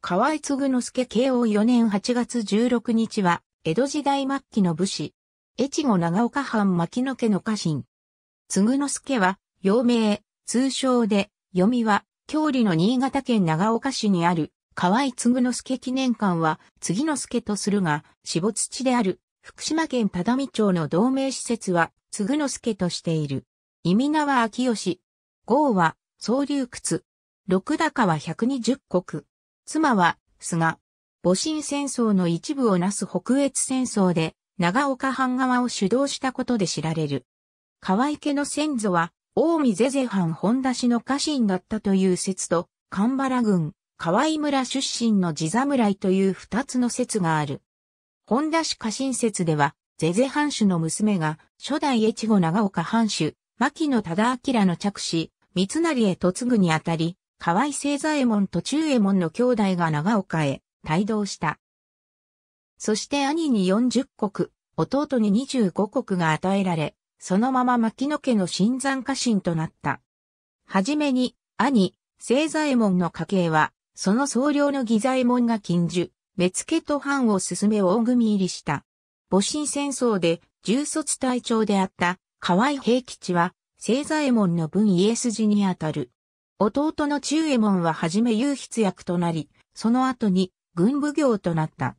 河合継之助慶応4年8月16日は、江戸時代末期の武士、越後長岡藩牧野家の家臣。継之助は、幼名、通称で、読みは、郷里の新潟県長岡市にある、河合継之助記念館は、継之助とするが、死没地である、福島県只見町の同盟施設は、継之助としている。意味名は秋吉。号は、総流窟。六高は120国。妻は、菅。戊辰戦争の一部をなす北越戦争で、長岡藩側を主導したことで知られる。河池の先祖は、大見ゼゼ藩本田氏の家臣だったという説と、神原郡、河井村出身の地侍という二つの説がある。本田氏家臣説では、ゼゼ藩主の娘が、初代越後長岡藩主、牧野忠明の着手、三成へ嫁ぐにあたり、河合清左衛門と中衛門の兄弟が長岡へ、帯同した。そして兄に40国、弟に25国が与えられ、そのまま牧野家の新山家臣となった。はじめに、兄、清左衛門の家系は、その総領の義左衛門が禁じ、目付と藩を進め大組入りした。戊辰戦争で重卒隊長であった河合平吉は、清左衛門の分家筋にあたる。弟の中右衛門ははじめ優筆役となり、その後に軍部行となった。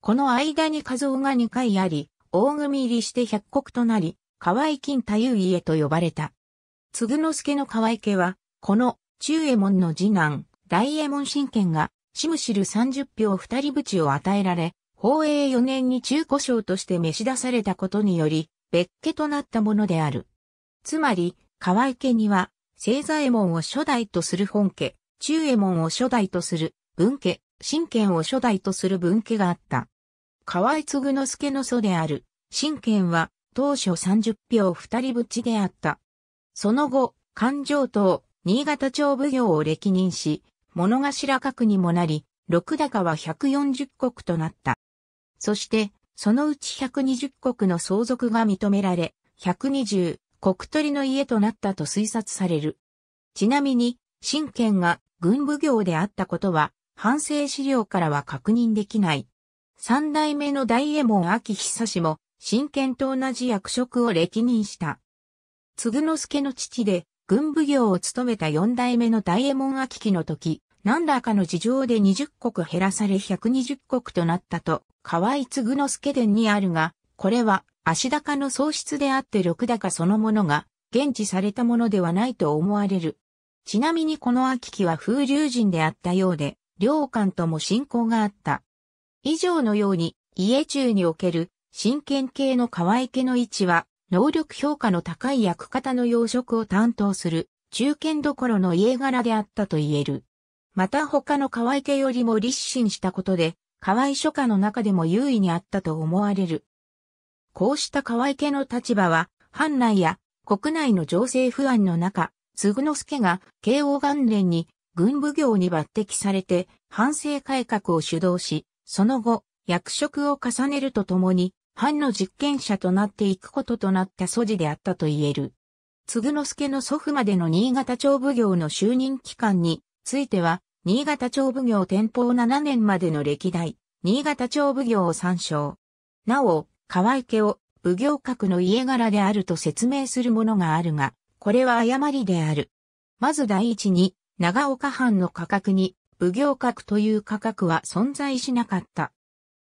この間に画像が2回あり、大組入りして百国となり、河合金太夫家と呼ばれた。継之助の河合家は、この中右衛門の次男、大右衛門神剣が、しむしる30票二人淵を与えられ、宝永4年に中古賞として召し出されたことにより、別家となったものである。つまり、河合家には、清左衛門を初代とする本家、中衛門を初代とする文家、神剣を初代とする文家があった。河合継之助の祖である、神剣は当初30票二人ぶちであった。その後、勘定党、新潟町奉行を歴任し、物頭閣にもなり、六高は140国となった。そして、そのうち120国の相続が認められ、120、国取の家となったと推察される。ちなみに、神剣が軍部業であったことは、反省資料からは確認できない。三代目の大右衛門秋久氏も、神剣と同じ役職を歴任した。継之助の父で、軍部業を務めた四代目の大右衛門秋期の時、何らかの事情で二十国減らされ百二十国となったと、河合継之助伝にあるが、これは足高の喪失であって緑高そのものが、現地されたものではないと思われる。ちなみにこの秋木は風流人であったようで、両官とも信仰があった。以上のように、家中における、真剣系の河合家の位置は、能力評価の高い役方の養殖を担当する、中堅どころの家柄であったと言える。また他の河合家よりも立身したことで、河合書家の中でも優位にあったと思われる。こうした河合家の立場は、藩内や国内の情勢不安の中、継之助が慶応元年に軍部業に抜擢されて、藩政改革を主導し、その後、役職を重ねるとともに、藩の実験者となっていくこととなった素地であったと言える。継之助の祖父までの新潟町奉行の就任期間については、新潟町奉行天保7年までの歴代、新潟町奉行を参照。なお、河家を奉行閣の家柄であると説明するものがあるが、これは誤りである。まず第一に、長岡藩の価格に、奉行閣という価格は存在しなかった。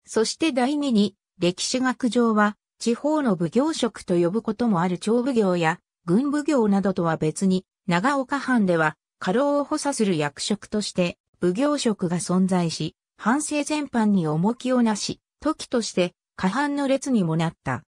そして第二に、歴史学上は、地方の奉行職と呼ぶこともある長奉行や、軍奉行などとは別に、長岡藩では、過労を補佐する役職として、奉行職が存在し、反省全般に重きをなし、時として、下半の列にもなった。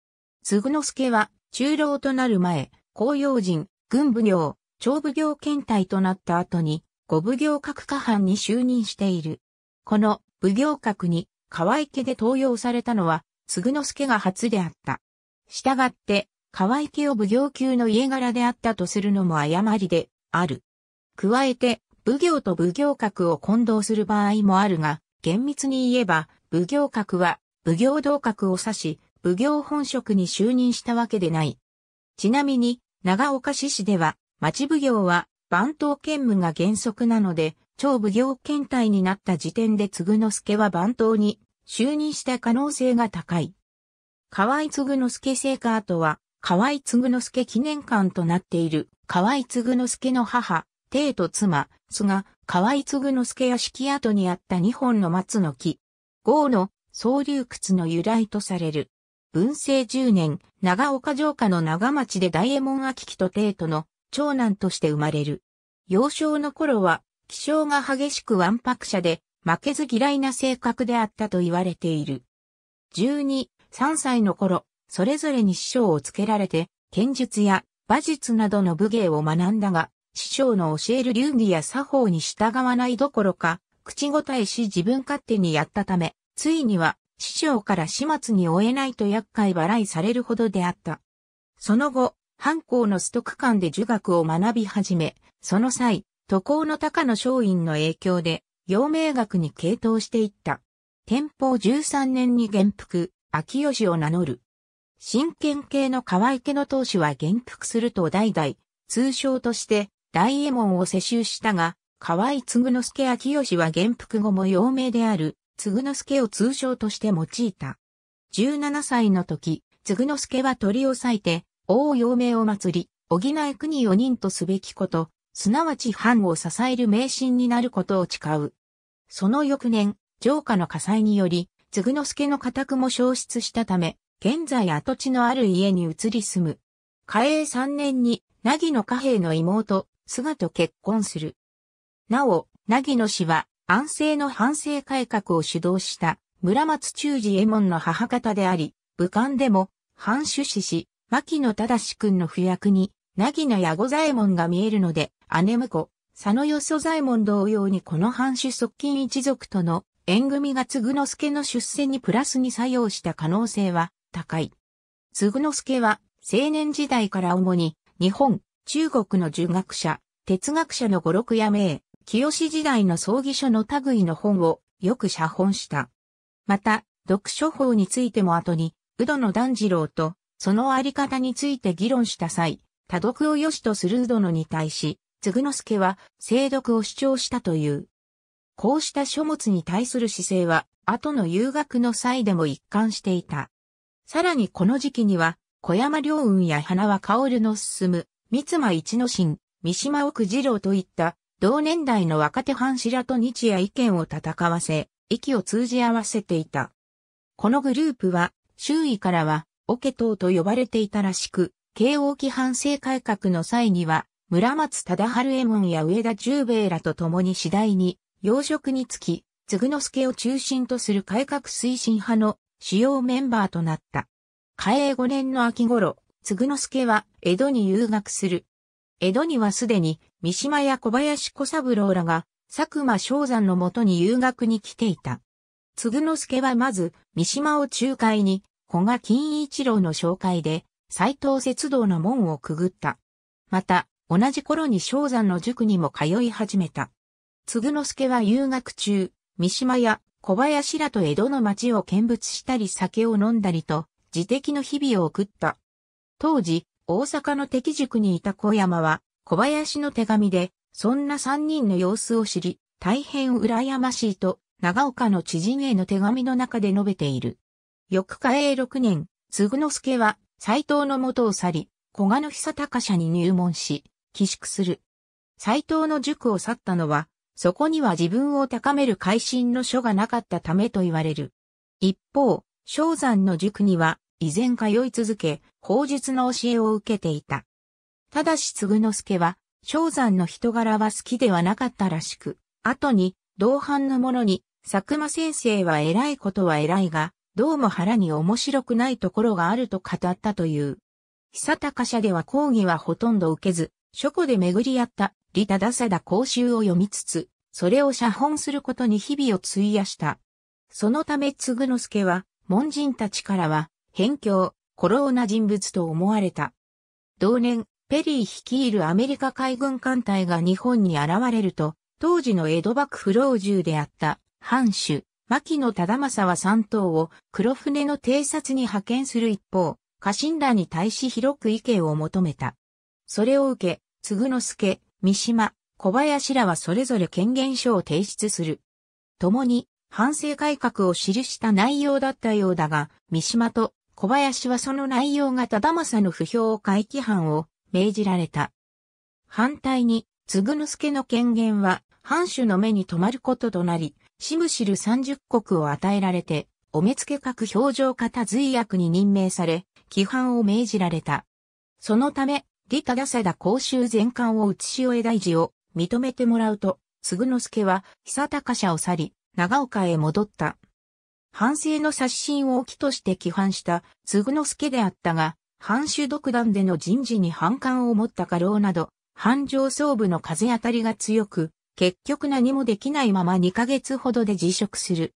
嗣之助は、中老となる前、公用人、軍奉行、長奉行検体となった後に、五奉行各下半に就任している。この奉行閣に河合家で登用されたのは、嗣之助が初であった。したがって、河合家を奉行級の家柄であったとするのも誤りである。加えて、奉行と奉行閣を混同する場合もあるが、厳密に言えば、奉行閣は奉行同格を指し、奉行本職に就任したわけでない。ちなみに、長岡市市では、町奉行は、番頭兼務が原則なので、超奉行検体になった時点で継之助は番頭に就任した可能性が高い。河合継之助聖火跡は、河合継之助記念館となっている、河合継之助の母、帝と妻、菅、河合継之助屋敷跡にあった2本の松の木。号の総流窟の由来とされる。文政10年、長岡城下の長町で大右衛門秋期と帝都の長男として生まれる。幼少の頃は、気性が激しくわんぱく者で、負けず嫌いな性格であったと言われている。十二、三歳の頃、それぞれに師匠をつけられて、剣術や馬術などの武芸を学んだが、師匠の教える流儀や作法に従わないどころか、口答えし自分勝手にやったため、ついには、師匠から始末に追えないと厄介払いされるほどであった。その後、藩校のック館で儒学を学び始め、その際、渡航の高野松陰の影響で、陽明学に傾倒していった。天保13年に元服、秋吉を名乗る。神剣系の河合家の当主は元服すると代々、通称として大右衛門を世襲したが、河合継之助秋吉は元服後も陽明である嗣之助を通称として用いた。17歳の時、嗣之助は取り押さえて、王陽明を祭り、補い国を任とすべきこと、すなわち藩を支える迷信になることを誓う。その翌年、城下の火災により、嗣之助の家宅も消失したため、現在跡地のある家に移り住む。嘉永3年に、凪の家兵の妹、菅と結婚する。なお、凪の氏は、安政の反省改革を主導した村松中治右衛門の母方であり、武漢でも藩主子し、牧野正君の不役に、なぎ名矢後左衛門が見えるので、姉婿、佐野よそ左衛門同様にこの藩主側近一族との縁組が継之助の出世にプラスに作用した可能性は高い。継之助は青年時代から主に日本、中国の儒学者、哲学者の五六夜名、清時代の葬儀書の類の本をよく写本した。また、読書法についても後に、宇土の段次郎と、そのあり方について議論した際、多読を良しとする宇土のに対し、嗣之助は、精読を主張したという。こうした書物に対する姿勢は、後の遊学の際でも一貫していた。さらにこの時期には、小山良雲や花輪薫の進む、三間一之進、三島奥次郎といった同年代の若手藩士らと日夜意見を戦わせ、息を通じ合わせていた。このグループは、周囲からは、オケ党と呼ばれていたらしく、慶応期反省改革の際には、村松忠春衛門や上田十兵衛らと共に次第に、養殖につき、継之助を中心とする改革推進派の主要メンバーとなった。嘉永5年の秋頃、継之助は江戸に遊学する。江戸にはすでに三島や小林小三郎らが、佐久間昭山のもとに遊学に来ていた。継之助はまず、三島を仲介に、古賀金一郎の紹介で、斎藤節道の門をくぐった。また、同じ頃に昭山の塾にも通い始めた。継之助は遊学中、三島や小林らと江戸の町を見物したり酒を飲んだりと、自適の日々を送った。当時、大阪の敵塾にいた小山は、小林の手紙で、そんな三人の様子を知り、大変羨ましいと、長岡の知人への手紙の中で述べている。翌火永6年、嗣之助は、斎藤の元を去り、小賀の久高社に入門し、寄宿する。斎藤の塾を去ったのは、そこには自分を高める会心の書がなかったためと言われる。一方、昭山の塾には、依然通い続け、法術の教えを受けていた。ただし嗣之助は、昭山の人柄は好きではなかったらしく、後に、同伴の者に、佐久間先生は偉いことは偉いが、どうも腹に面白くないところがあると語ったという。久高社では講義はほとんど受けず、書庫で巡り合った利忠貞講習を読みつつ、それを写本することに日々を費やした。そのため嗣之助は、門人たちからは、偏境、古老な人物と思われた。同年、ペリー率いるアメリカ海軍艦隊が日本に現れると、当時の江戸幕府老中であった藩主、牧野忠政は三島を黒船の偵察に派遣する一方、家臣らに対し広く意見を求めた。それを受け、嗣之助、三島、小林らはそれぞれ権限書を提出する。共に、反省改革を記した内容だったようだが、三島と小林はその内容が忠政の不評を回帰犯を命じられた。反対に、継ぐ助の権限は、藩主の目に留まることとなり、しむしる三十国を与えられて、お目付各表情方随役に任命され、規範を命じられた。そのため、利忠貞公衆全館を内潮江大事を認めてもらうと、の之助は久高社を去り、長岡へ戻った。反省の刷新を起として規範したの之助であったが、藩主独断での人事に反感を持った家老など、藩上層部の風当たりが強く、結局何もできないまま2ヶ月ほどで辞職する。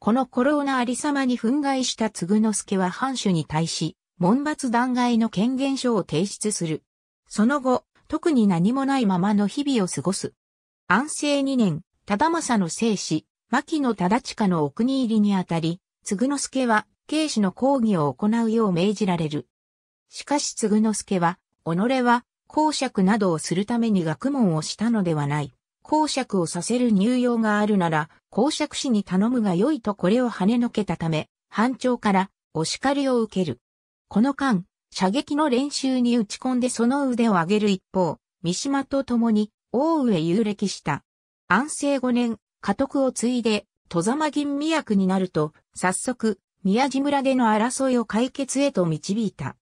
この古老なありさまに憤慨した嗣之助は藩主に対し、門罰弾劾の権限書を提出する。その後、特に何もないままの日々を過ごす。安政2年、忠政の生死、牧野忠親のお国入りにあたり、嗣之助は、慶視の講義を行うよう命じられる。しかし、継之助は、己は、公爵などをするために学問をしたのではない。公爵をさせる入用があるなら、公爵氏に頼むが良いとこれを跳ねのけたため、班長からお叱りを受ける。この間、射撃の練習に打ち込んでその腕を上げる一方、三島と共に大上遊歴した。安政五年、家督を継いで、戸様銀宮役になると、早速、宮地村での争いを解決へと導いた。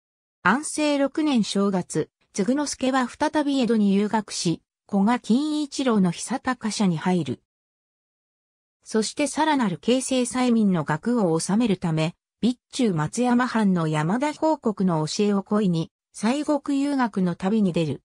安政六年正月、継之助は再び江戸に留学し、古賀金一郎の久高社に入る。そしてさらなる形成催眠の学を収めるため、備中松山藩の山田報告の教えを恋に、西国遊学の旅に出る。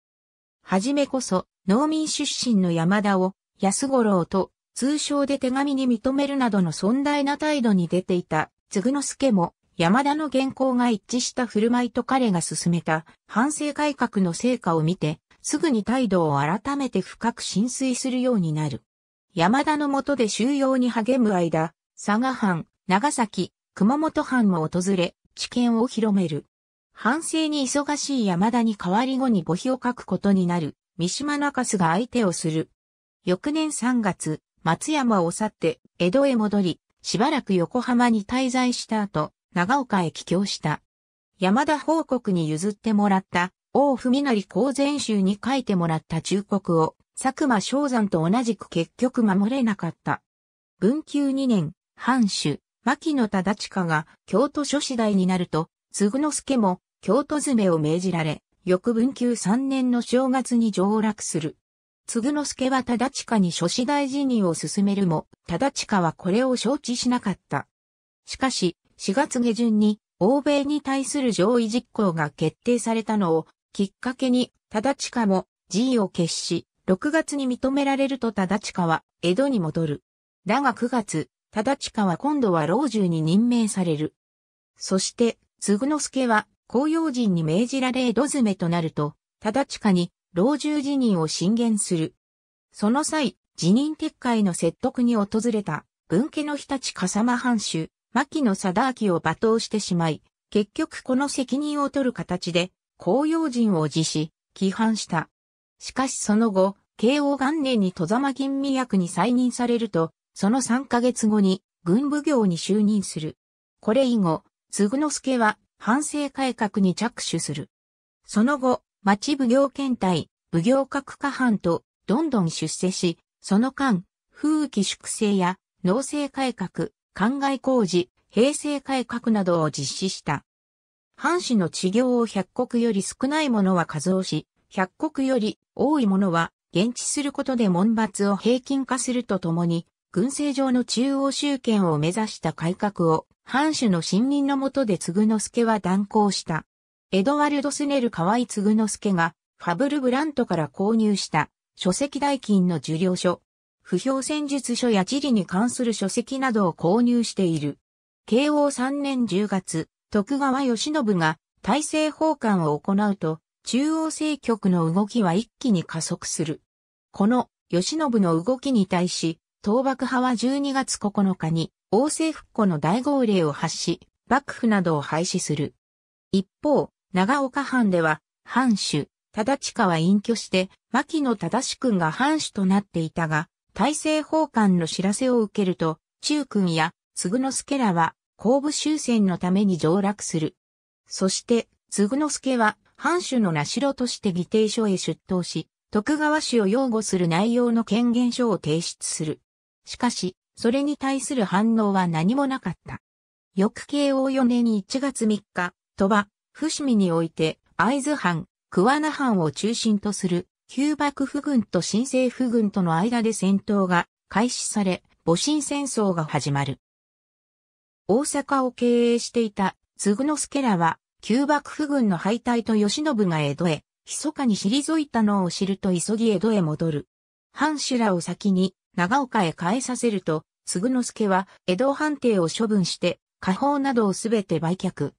はじめこそ、農民出身の山田を、安五郎と、通称で手紙に認めるなどの尊大な態度に出ていた、継之助も、山田の原稿が一致した振る舞いと彼が進めた反省改革の成果を見て、すぐに態度を改めて深く浸水するようになる。山田の下で収容に励む間、佐賀藩、長崎、熊本藩も訪れ、知見を広める。反省に忙しい山田に代わり後に墓碑を書くことになる、三島中洲が相手をする。翌年3月、松山を去って、江戸へ戻り、しばらく横浜に滞在した後、長岡へ帰郷した。山田報告に譲ってもらった大文成公前集に書いてもらった忠告を佐久間昭山と同じく結局守れなかった。文久2年、藩主、牧野忠親が京都諸子大になると、嗣之助も京都詰めを命じられ、翌文久3年の正月に上落する。嗣之助は忠親に諸子大辞任を進めるも、忠親はこれを承知しなかった。しかし、4月下旬に欧米に対する上位実行が決定されたのをきっかけに、忠親も辞意を決し、6月に認められると忠親は江戸に戻る。だが9月、忠親は今度は老中に任命される。そして、嗣之助は公用人に命じられ江戸詰めとなると、忠親に老中辞任を進言する。その際、辞任撤回の説得に訪れた、文家の日立笠間藩主、牧野貞明を罵倒してしまい、結局この責任を取る形で、公葉人を辞し、規範した。しかしその後、慶応元年に戸様吟味役に再任されると、その3ヶ月後に軍奉行に就任する。これ以後、嗣之助は反省改革に着手する。その後、町奉行検体、奉行各下班とどんどん出世し、その間、風紀粛正や農政改革、灌漑工事、平成改革などを実施した。藩士の治療を100国より少ないものは数をし、100国より多いものは現地することで門罰を平均化するとともに、軍政上の中央集権を目指した改革を、藩主の信任のもとで継之助は断行した。エドワルド・スネル河合継之助が、ファブル・ブラントから購入した、書籍代金の受領書、不評戦術書や地理に関する書籍などを購入している。慶応3年10月、徳川義信が大政奉還を行うと、中央政局の動きは一気に加速する。この義信の動きに対し、倒幕派は12月9日に、王政復古の大号令を発し、幕府などを廃止する。一方、長岡藩では、藩主、忠親は隠居して、牧野忠君が藩主となっていたが、大政奉還の知らせを受けると、中君や、嗣之助らは、後部終戦のために上落する。そして、嗣之助は、藩主の名城として議定書へ出頭し、徳川氏を擁護する内容の権限書を提出する。しかし、それに対する反応は何もなかった。翌慶応4年1月3日、鳥羽、伏見において、会津藩、桑名藩を中心とする旧幕府軍と新政府軍との間で戦闘が開始され、戊辰戦争が始まる。大阪を経営していた嗣之助らは、旧幕府軍の敗退と吉信が江戸へ、密かに退いたのを知ると急ぎ江戸へ戻る。藩主らを先に長岡へ帰させると、嗣之助は江戸藩邸を処分して、家宝などをすべて売却。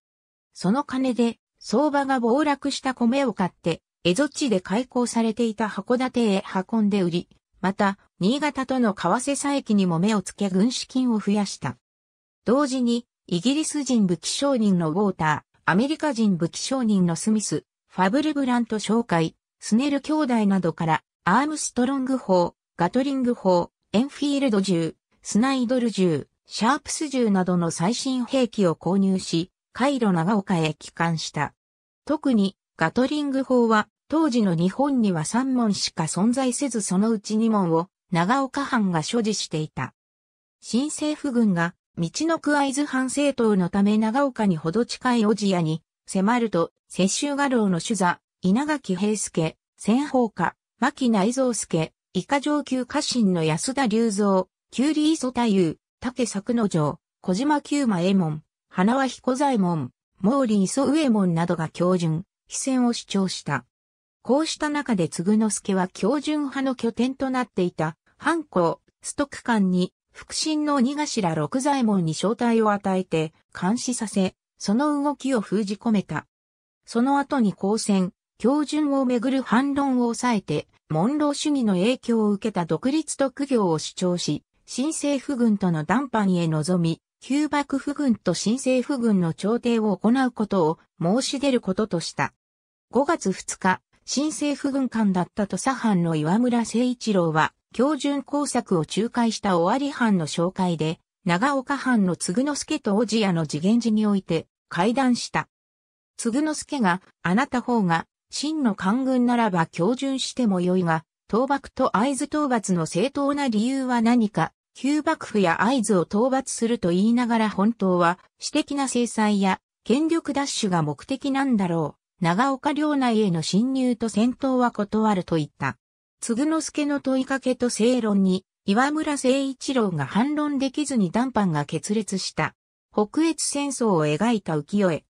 その金で、相場が暴落した米を買って、エゾ地で開港されていた函館へ運んで売り、また、新潟との為替差益にも目をつけ軍資金を増やした。同時に、イギリス人武器商人のウォーター、アメリカ人武器商人のスミス、ファブル・ブラント紹介、スネル兄弟などから、アームストロング砲、ガトリング砲、エンフィールド銃、スナイドル銃、シャープス銃などの最新兵器を購入し、カイロ長岡へ帰還した。特に、ガトリング砲は、当時の日本には3門しか存在せずそのうち2門を長岡藩が所持していた。新政府軍が道の区合図藩政党のため長岡にほど近い小千谷に迫ると、雪州画廊の主座、稲垣平介、千宝家、牧内蔵介、以下上級家臣の安田隆三、リー磯太夫、竹作之丞、小島九馬衛門、花輪彦左衛門、毛利磯上衛門などが教準、非戦を主張した。こうした中で嗣之助は標準派の拠点となっていた、藩校、ストク間に、腹心の鬼頭六左衛門に招待を与えて、監視させ、その動きを封じ込めた。その後に交戦、標準をめぐる反論を抑えて、門老主義の影響を受けた独立特業を主張し、新政府軍との談判へ臨み、旧幕府軍と新政府軍の調停を行うことを申し出ることとした。5月2日、新政府軍官だった土佐藩の岩村誠一郎は、標準工作を仲介した尾張藩の紹介で、長岡藩の継之助と小屋の次元寺において、会談した。継之助が、あなた方が、真の官軍ならば標準してもよいが、倒幕と合図討伐の正当な理由は何か、旧幕府や合図を討伐すると言いながら本当は、私的な制裁や、権力奪取が目的なんだろう。長岡領内への侵入と戦闘は断ると言った。継之助の問いかけと正論に、岩村誠一郎が反論できずに談判が決裂した。北越戦争を描いた浮世絵。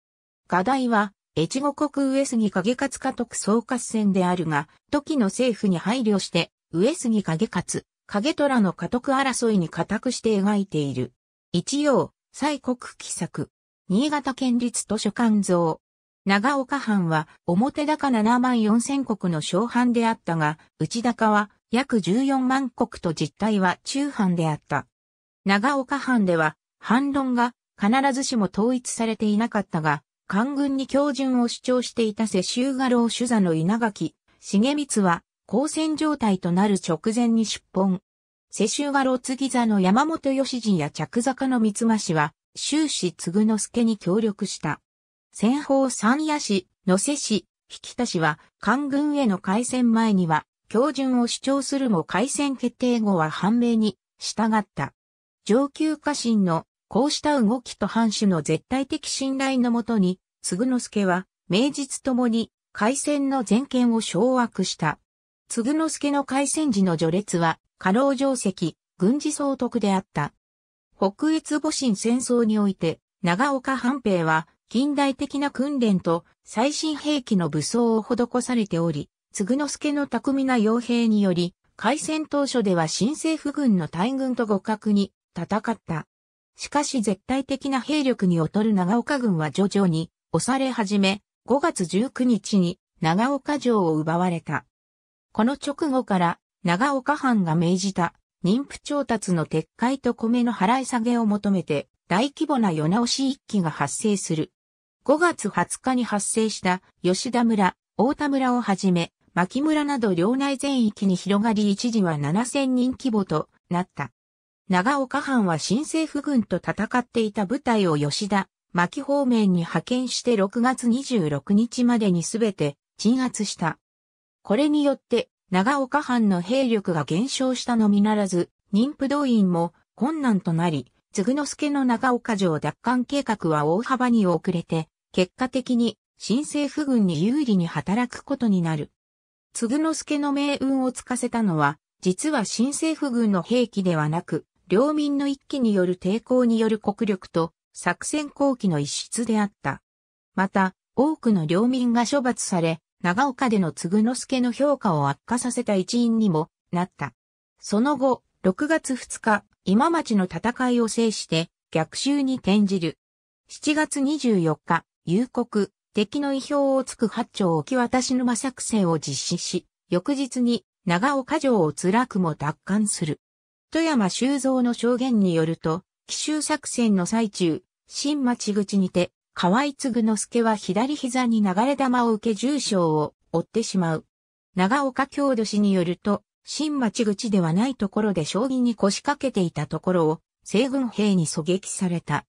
画題は、越後国上杉景勝家督総括戦であるが、時の政府に配慮して、上杉景勝、景虎の家督争いに固くして描いている。一応、西国記作。新潟県立図書館像。長岡藩は表高7万4千国の小藩であったが、内高は約14万国と実態は中藩であった。長岡藩では反論が必ずしも統一されていなかったが、官軍に強順を主張していた世襲画廊主座の稲垣、重光は交戦状態となる直前に出奔。世襲画廊継座の山本義人や着坂の三橋は、終始継之助に協力した。先方三夜市、野瀬市、引田市は、官軍への開戦前には、標準を主張するも開戦決定後は判明に従った。上級家臣のこうした動きと藩主の絶対的信頼のもとに、継之助は、名実ともに、開戦の全権を掌握した。継之助の開戦時の序列は、過労定石、軍事総督であった。北越戊辰戦争において、長岡藩兵は、近代的な訓練と最新兵器の武装を施されており、継之助の巧みな傭兵により、開戦当初では新政府軍の大軍と互角に戦った。しかし絶対的な兵力に劣る長岡軍は徐々に押され始め、5月19日に長岡城を奪われた。この直後から長岡藩が命じた妊婦調達の撤回と米の払い下げを求めて大規模な世直し一揆が発生する。5月20日に発生した吉田村、大田村をはじめ、牧村など領内全域に広がり一時は7000人規模となった。長岡藩は新政府軍と戦っていた部隊を吉田、牧方面に派遣して6月26日までにすべて鎮圧した。これによって長岡藩の兵力が減少したのみならず、妊婦動員も困難となり、嗣之助の長岡城奪還計画は大幅に遅れて結果的に新政府軍に有利に働くことになる。継之助の命運をつかせたのは、実は新政府軍の兵器ではなく、領民の一揆による抵抗による国力と作戦後期の一室であった。また、多くの領民が処罰され、長岡での継之助の評価を悪化させた一因にもなった。その後、6月2日、今町の戦いを制して逆襲に転じる。7月24日、夕刻、敵の意表をつく八丁置き渡し沼作戦を実施し、翌日に長岡城を辛くも奪還する。富山修造の証言によると、奇襲作戦の最中、新町口にて、河合継之助は左膝に流れ玉を受け重傷を負ってしまう。長岡郷土氏によると、新町口ではないところで将棋に腰掛けていたところを、西軍兵に狙撃された。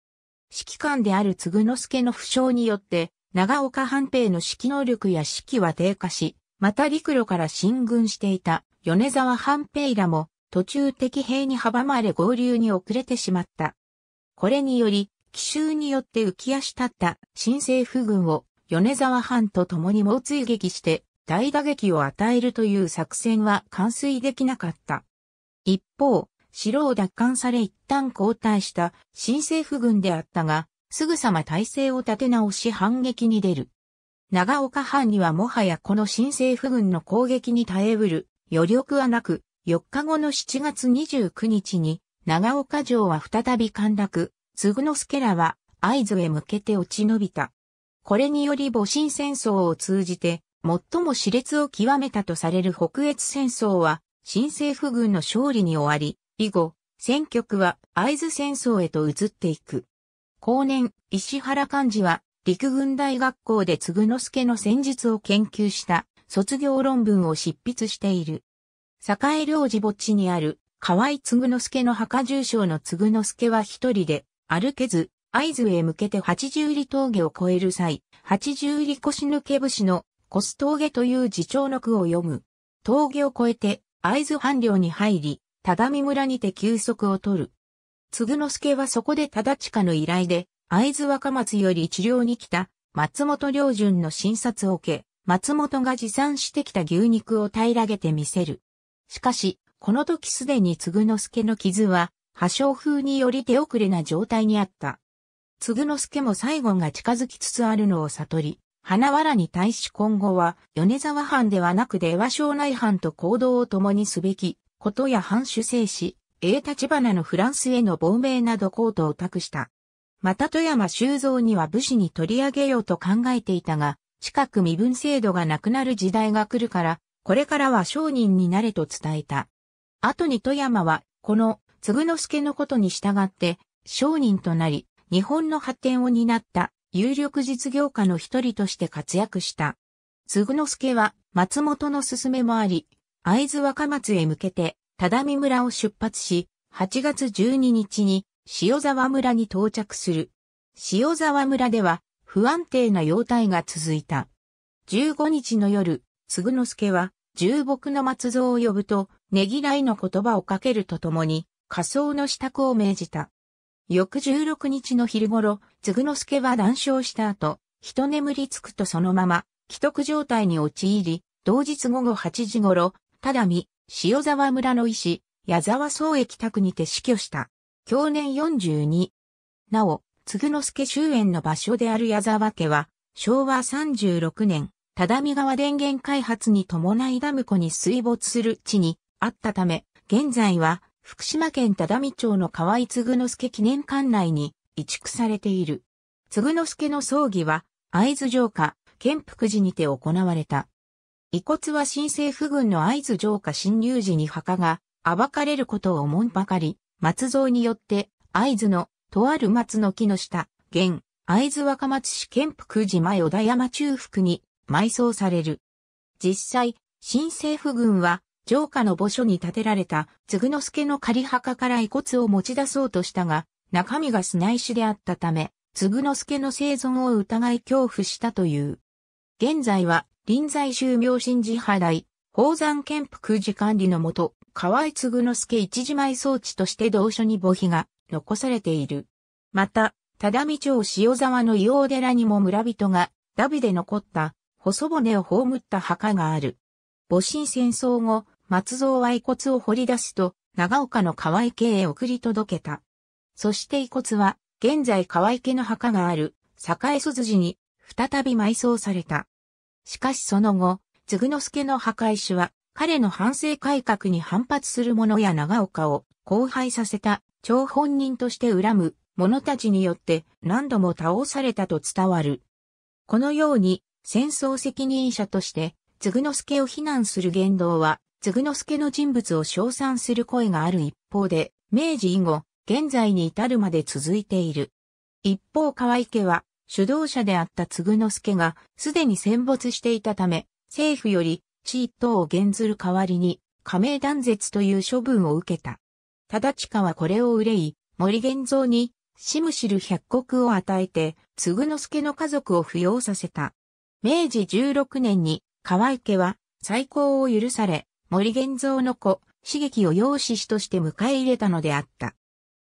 指揮官である継之助の負傷によって、長岡藩兵の指揮能力や指揮は低下し、また陸路から進軍していた米沢藩兵らも途中敵兵に阻まれ合流に遅れてしまった。これにより、奇襲によって浮き足立った新政府軍を米沢藩と共に猛追撃して大打撃を与えるという作戦は完遂できなかった。一方、城を奪還され一旦後退した新政府軍であったが、すぐさま体制を立て直し反撃に出る。長岡藩にはもはやこの新政府軍の攻撃に耐えうる余力はなく、4日後の7月29日に長岡城は再び陥落、嗣之助らは合図へ向けて落ち延びた。これにより戊辰戦争を通じて最も熾烈を極めたとされる北越戦争は新政府軍の勝利に終わり、以後、戦局は会津戦争へと移っていく。後年、石原幹事は陸軍大学校で継之助の戦術を研究した卒業論文を執筆している。栄領事墓地にある河合継之助の墓住所の継之助は一人で歩けず、合図へ向けて八十里峠を越える際、八十里腰抜け節の越す峠という自長の句を読む。峠を越えて合図半領に入り、只見村にて休息を取る。継之助はそこで忠近の依頼で、会津若松より治療に来た松本良順の診察を受け、松本が持参してきた牛肉を平らげてみせる。しかし、この時すでに継之助の傷は、破傷風により手遅れな状態にあった。継之助も最後が近づきつつあるのを悟り、花原に対し今後は、米沢藩ではなく出羽省内藩と行動を共にすべき、ことや藩主制し、英立花のフランスへの亡命など行動を託した。また富山修造には武士に取り上げようと考えていたが、近く身分制度がなくなる時代が来るから、これからは商人になれと伝えた。後に富山は、この、継之助のことに従って、商人となり、日本の発展を担った有力実業家の一人として活躍した。継之助は松本の勧めもあり、会津若松へ向けて、只見村を出発し、8月12日に塩沢村に到着する。塩沢村では不安定な様態が続いた。15日の夜、嗣之助は重木の松蔵を呼ぶと、ねぎらいの言葉をかけるとともに、仮装の支度を命じた。翌16日の昼頃、嗣之助は談笑した後、一眠りつくとそのまま、既得状態に陥り、同日午後8時頃、ただみ、塩沢村の医師、矢沢宗駅宅にて死去した。去年42。なお、嗣之助終焉の場所である矢沢家は、昭和36年、只見川電源開発に伴いダム湖に水没する地にあったため、現在は福島県只見町の河合嗣之助記念館内に移築されている。嗣之助の葬儀は、合津城下、建福寺にて行われた。遺骨は新政府軍の合図城下侵入時に墓が暴かれることを思んばかり、松蔵によって合図のとある松の木の下、現、会津若松市県福寺前小田山中腹に埋葬される。実際、新政府軍は、城下の墓所に建てられた、嗣之助の仮墓から遺骨を持ち出そうとしたが、中身が砂石であったため、嗣之助の生存を疑い恐怖したという。現在は、臨済宗明神寺払い、宝山県福寺管理のもと、河合嗣之助一時埋葬地として同所に墓碑が残されている。また、只見町塩沢の硫黄寺にも村人が、ダビで残った、細骨を葬った墓がある。戊辰戦争後、松蔵は遺骨を掘り出すと、長岡の河合家へ送り届けた。そして遺骨は、現在河合家の墓がある、栄須寺に、再び埋葬された。しかしその後、嗣之助の破壊師は、彼の反省改革に反発する者や長岡を荒廃させた、張本人として恨む者たちによって何度も倒されたと伝わる。このように、戦争責任者として、嗣之助を非難する言動は、嗣之助の人物を称賛する声がある一方で、明治以後、現在に至るまで続いている。一方河合家は、主導者であった嗣之助がすでに戦没していたため、政府より地位等を減ずる代わりに、加盟断絶という処分を受けた。忠親はこれを憂い、森玄蔵に、死むしる百国を与えて、嗣之助の家族を扶養させた。明治16年に、河合家は、再興を許され、森玄蔵の子、刺激を養子師として迎え入れたのであった。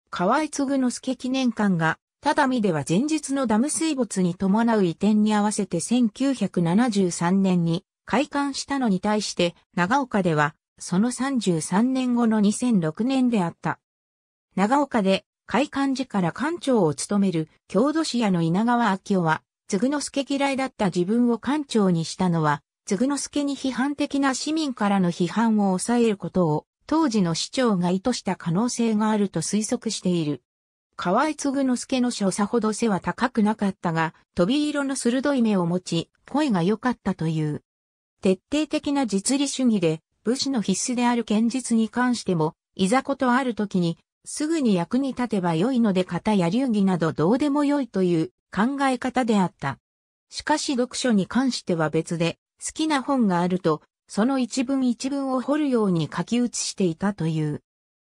河合嗣之助記念館がただ畳では前日のダム水没に伴う移転に合わせて1973年に開館したのに対して長岡ではその33年後の2006年であった。長岡で開館時から館長を務める郷土市屋の稲川明夫は、嗣之助嫌いだった自分を館長にしたのは、嗣之助に批判的な市民からの批判を抑えることを、当時の市長が意図した可能性があると推測している。河合継之助の所作ほど背は高くなかったが、飛び色の鋭い目を持ち、声が良かったという。徹底的な実利主義で、武士の必須である剣術に関しても、いざことある時に、すぐに役に立てば良いので型や流儀などどうでも良いという考え方であった。しかし読書に関しては別で、好きな本があると、その一文一文を掘るように書き写していたという。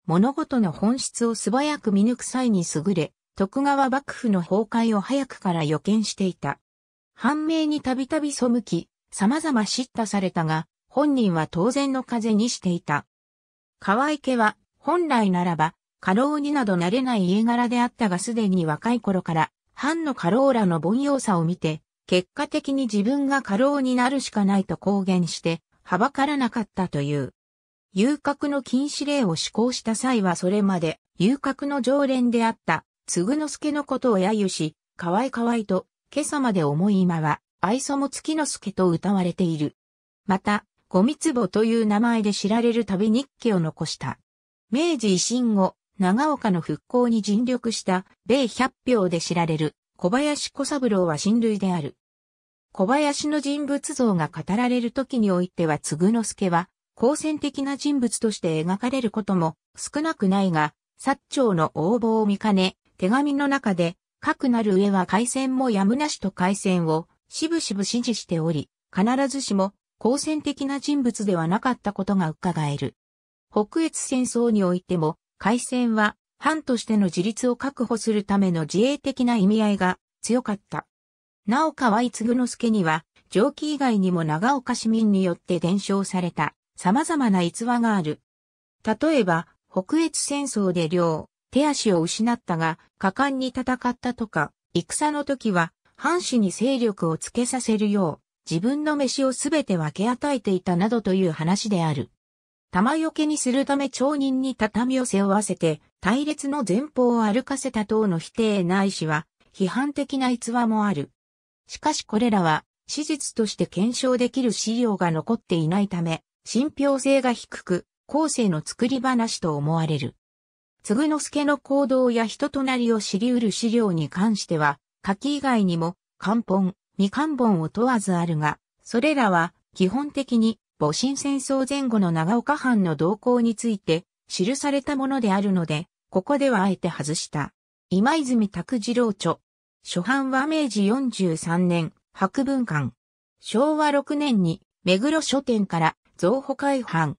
物事の本質を素早く見抜く際に優れ、徳川幕府の崩壊を早くから予見していた。判明にたびたび背き、様々叱咤されたが、本人は当然の風にしていた。河合家は、本来ならば、過労になどなれない家柄であったがすでに若い頃から、藩の過労らの凡庸さを見て、結果的に自分が過労になるしかないと公言して、はばからなかったという。遊郭の禁止令を施行した際はそれまで遊郭の常連であった嗣之助のことを揶揄し、かわいかわいと、今朝まで思い今は愛想もつのす助と歌われている。また、みつ壺という名前で知られる旅日記を残した。明治維新後、長岡の復興に尽力した米百票で知られる小林小三郎は親類である。小林の人物像が語られる時においては、嗣之助は好戦的な人物として描かれることも少なくないが、薩長の応募を見かね、手紙の中で、核なる上は海戦もやむなしと海戦を、しぶしぶ指示しており、必ずしも、好戦的な人物ではなかったことが伺える。北越戦争においても、海戦は、藩としての自立を確保するための自衛的な意味合いが強かった。なお河合嗣之助には、上記以外にも長岡市民によって伝承された様々な逸話がある。例えば、北越戦争で両、手足を失ったが、果敢に戦ったとか、戦の時は、藩士に勢力をつけさせるよう、自分の飯をすべて分け与えていたなどという話である。玉よけにするため町人に畳を背負わせて、隊列の前方を歩かせた等の否定ないしは、批判的な逸話もある。しかしこれらは、史実として検証できる資料が残っていないため、信憑性が低く、後世の作り話と思われる。継之助の行動や人となりを知り得る資料に関しては、書き以外にも、漢本、未漢本を問わずあるが、それらは、基本的に、戊辰戦争前後の長岡藩の動向について、記されたものであるので、ここではあえて外した。今泉拓次郎著。初版は明治43年、博文館。昭和6年に、目黒書店から増補改版。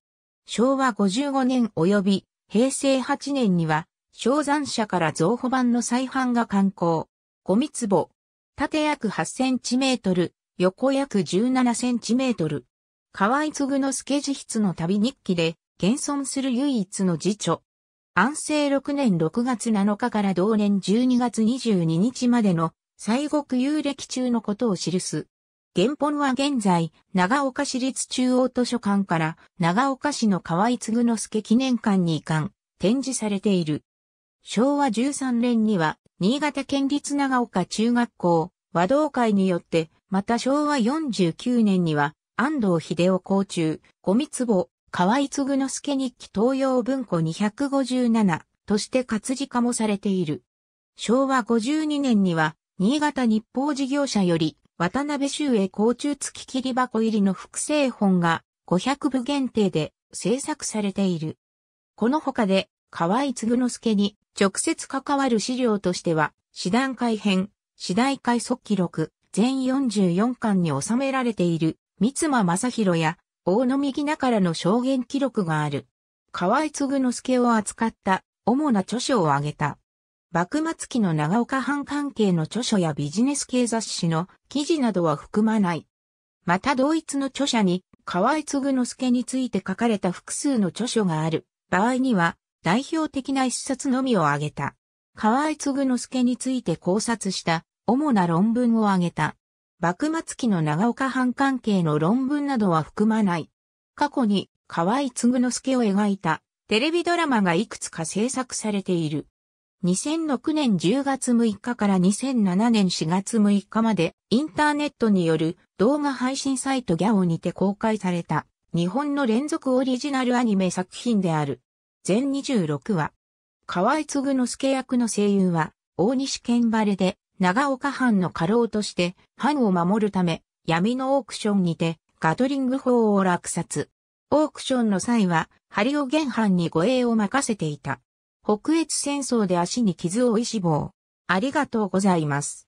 昭和55年及び平成8年には、商山社から増補版の再版が刊行。5三坪。縦約8センチメートル、横約17センチメートル。河合継之助自筆の旅日記で、現存する唯一の辞書。安政6年6月7日から同年12月22日までの、西国遊歴中のことを記す。原本は現在、長岡市立中央図書館から長岡市の河合嗣之助記念館に移管、展示されている。昭和13年には、新潟県立長岡中学校和道会によって、また昭和49年には、安藤秀夫校中、五三坪、河合嗣之助日記東洋文庫257として活字化もされている。昭和52年には、新潟日報事業者より、渡辺周へ甲虫付き切り箱入りの複製本が500部限定で制作されている。この他で、河合嗣之助に直接関わる資料としては、四段改編、四大会速記録、全44巻に収められている、三妻正宏や、大野右なからの証言記録がある。河合嗣之助を扱った主な著書を挙げた。幕末期の長岡藩関係の著書やビジネス系雑誌の記事などは含まない。また同一の著者に河合継之助について書かれた複数の著書がある場合には代表的な一冊のみを挙げた。河合継之助について考察した主な論文を挙げた。幕末期の長岡藩関係の論文などは含まない。過去に河合継之助を描いたテレビドラマがいくつか制作されている。2006年10月6日から2007年4月6日までインターネットによる動画配信サイトギャオにて公開された日本の連続オリジナルアニメ作品である。全26話。河合継之助役の声優は大西健バレで長岡藩の家老として藩を守るため闇のオークションにてガトリング砲を落札。オークションの際は、ハリオ原藩に護衛を任せていた。北越戦争で足に傷を負い死亡。ありがとうございます。